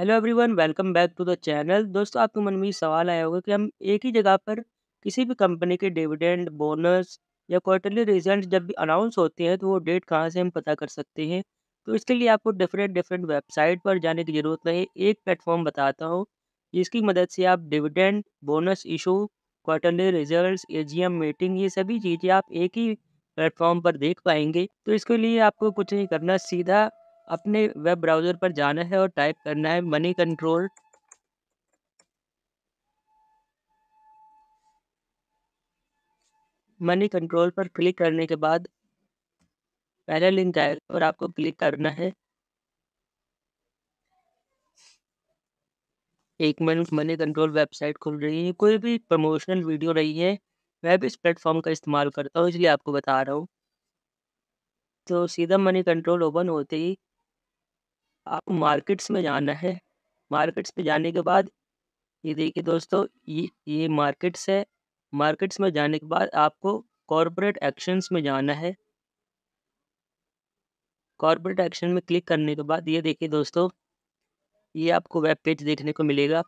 hello everyone welcome back to the channel दोस्तों आपके मन में ये सवाल आया होगा कि हम एक ही जगह पर किसी भी कंपनी के डिविडेंड बोनस या क्वार्टरली रिजल्ट जब भी अनाउंस होते हैं तो वो डेट कहाँ से हम पता कर सकते हैं तो इसके लिए आपको डिफरेंट डिफरेंट वेबसाइट पर जाने की ज़रूरत नहीं एक प्लेटफॉर्म बताता हूँ जिसकी मदद से आप dividend bonus issue quarterly result A meeting ये सभी चीज़ें आप एक ही प्लेटफॉर्म पर देख पाएंगे तो इसके लिए आपको कुछ नहीं करना सीधा अपने वेब ब्राउज़र पर जाना है और टाइप करना है मनी कंट्रोल मनी कंट्रोल पर क्लिक करने के बाद पहला लिंक आएगा और आपको क्लिक करना है एक मिनट मनी कंट्रोल वेबसाइट खुल रही है कोई भी प्रमोशनल वीडियो रही है मैं भी इस प्लेटफॉर्म का इस्तेमाल करता हूँ इसलिए आपको बता रहा हूँ तो सीधा मनी कंट्रोल ओपन होते ही आपको मार्केट्स में जाना है मार्केट्स में जाने के बाद ये देखिए दोस्तों ये ये मार्केट्स है मार्केट्स में जाने के बाद आपको कॉरपोरेट एक्शंस में जाना है कॉरपोरेट एक्शन में क्लिक करने के बाद ये देखिए दोस्तों ये आपको वेब पेज देखने को मिलेगा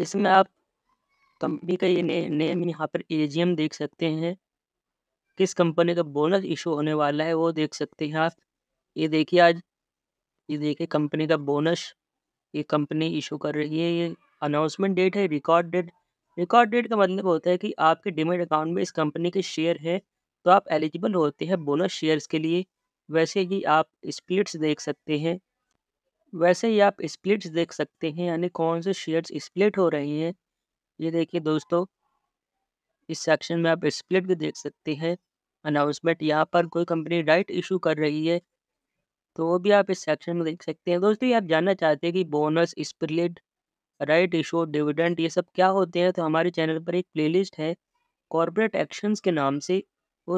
इसमें आप कंपनी का ये ने, नेम यहाँ पर एजीएम देख सकते हैं किस कंपनी का बोनस इशू होने वाला है वो देख सकते हैं आप ये देखिए आज ये देखिए कंपनी का बोनस ये कंपनी इशू कर रही है ये अनाउंसमेंट डेट है रिकॉर्ड डेट रिकॉर्ड डेट का मतलब होता है कि आपके डिमेट अकाउंट में इस कंपनी के शेयर हैं तो आप एलिजिबल होते हैं बोनस शेयर्स के लिए वैसे ही आप स्प्लिट्स देख सकते हैं वैसे ही आप स्प्लिट्स देख सकते हैं यानी कौन से शेयर्स स्प्लिट हो रहे हैं ये देखिए दोस्तों इस सेक्शन में आप स्प्लिट भी देख सकते हैं अनाउंसमेंट यहाँ पर कोई कंपनी राइट इशू कर रही है तो वो भी आप इस सेक्शन में देख सकते हैं दोस्तों ये आप जानना चाहते हैं कि bonus split right issue dividend ये सब क्या होते हैं तो हमारे चैनल पर एक प्लेलिस्ट है कॉरपोरेट एक्शंस के नाम से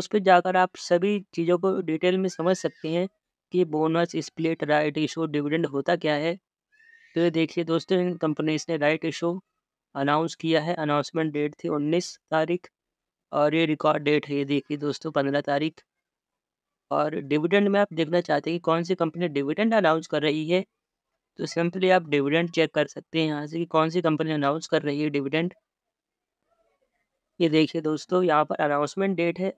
उस पर जाकर आप सभी चीज़ों को डिटेल में समझ सकते हैं कि bonus split right issue dividend होता क्या है तो ये देखिए दोस्तों इन कंपनीज ने राइट इशो अनाउंस किया है अनाउंसमेंट डेट थी उन्नीस तारीख और ये रिकॉर्ड डेट है ये देखिए दोस्तों पंद्रह तारीख और डिविडेंड में आप देखना चाहते हैं कि कौन सी कंपनी डिविडेंड अनाउंस कर रही है तो सिंपली आप डिविडेंड चेक कर सकते हैं यहाँ से कि कौन सी कंपनी अनाउंस कर रही है डिविडेंड ये देखिए दोस्तों यहाँ पर अनाउंसमेंट डेट है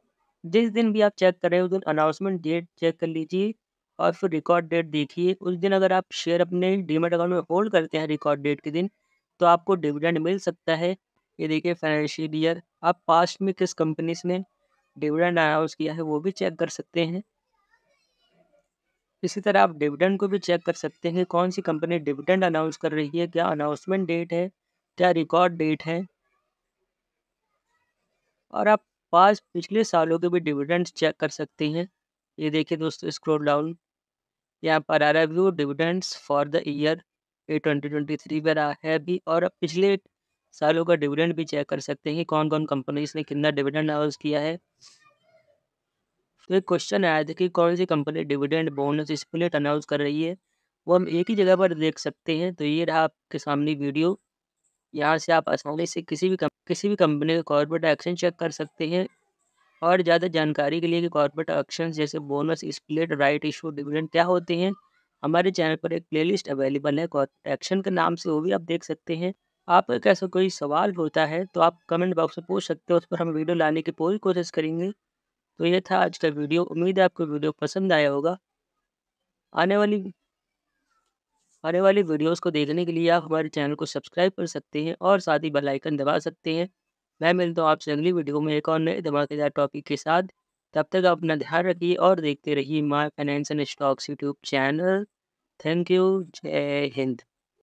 जिस दिन भी आप चेक कर रहे हैं उस दिन अनाउंसमेंट डेट चेक कर लीजिए और फिर रिकॉर्ड डेट देखिए उस दिन अगर आप शेयर अपने डीमेट अकाउंट में होल्ड करते हैं रिकॉर्ड डेट के दिन तो आपको डिविडेंड मिल सकता है ये देखिए फाइनेंशियल ईयर आप पास्ट में किस कंपनीज ने डिविडेंड अनाउंस किया है वो भी चेक कर सकते हैं इसी तरह आप डिविडेंड को भी चेक कर सकते हैं कौन सी कंपनी डिविडेंड अनाउंस कर रही है क्या अनाउंसमेंट डेट है क्या रिकॉर्ड डेट है और आप पास पिछले सालों के भी डिविडेंड चेक कर सकते हैं ये देखिए दोस्तों स्क्रोल डाउन यहाँ पर आ रहा है view dividends for the year ये ट्वेंटी ट्वेंटी थ्री पर है अभी और पिछले सालों का डिविडेंड भी चेक कर सकते हैं कि कौन कौन कंपनीज ने कितना डिविडेंड अनाउंस किया है तो एक क्वेश्चन आया था कि कौन सी company dividend bonus split announce कर रही है वो हम एक ही जगह पर देख सकते हैं तो ये रहा आपके सामने वीडियो यहाँ से आप आसानी से किसी भी किसी भी कंपनी का कॉरपोरेट एक्शन चेक कर सकते हैं और ज़्यादा जानकारी के लिए कि कॉरपोरेट एक्शन जैसे bonus split right issue dividend क्या होते हैं हमारे चैनल पर एक प्लेलिस्ट अवेलेबल है कॉरपोरेट एक्शन के नाम से वो भी आप देख सकते हैं आपका कैसा कोई सवाल होता है तो आप कमेंट बॉक्स में पूछ सकते हो उस पर हम वीडियो लाने की पूरी कोशिश करेंगे तो ये था आज का वीडियो उम्मीद है आपको वीडियो पसंद आया होगा आने वाली आने वाली वीडियोस को देखने के लिए आप हमारे चैनल को सब्सक्राइब कर सकते हैं और साथ ही बेल आइकन दबा सकते हैं मैं मिलता हूँ आपसे अगली वीडियो में एक और नए धमाकेदार टॉपिक के साथ तब तक आप अपना ध्यान रखिए और देखते रहिए my finance and stocks YouTube channel thank you जय हिंद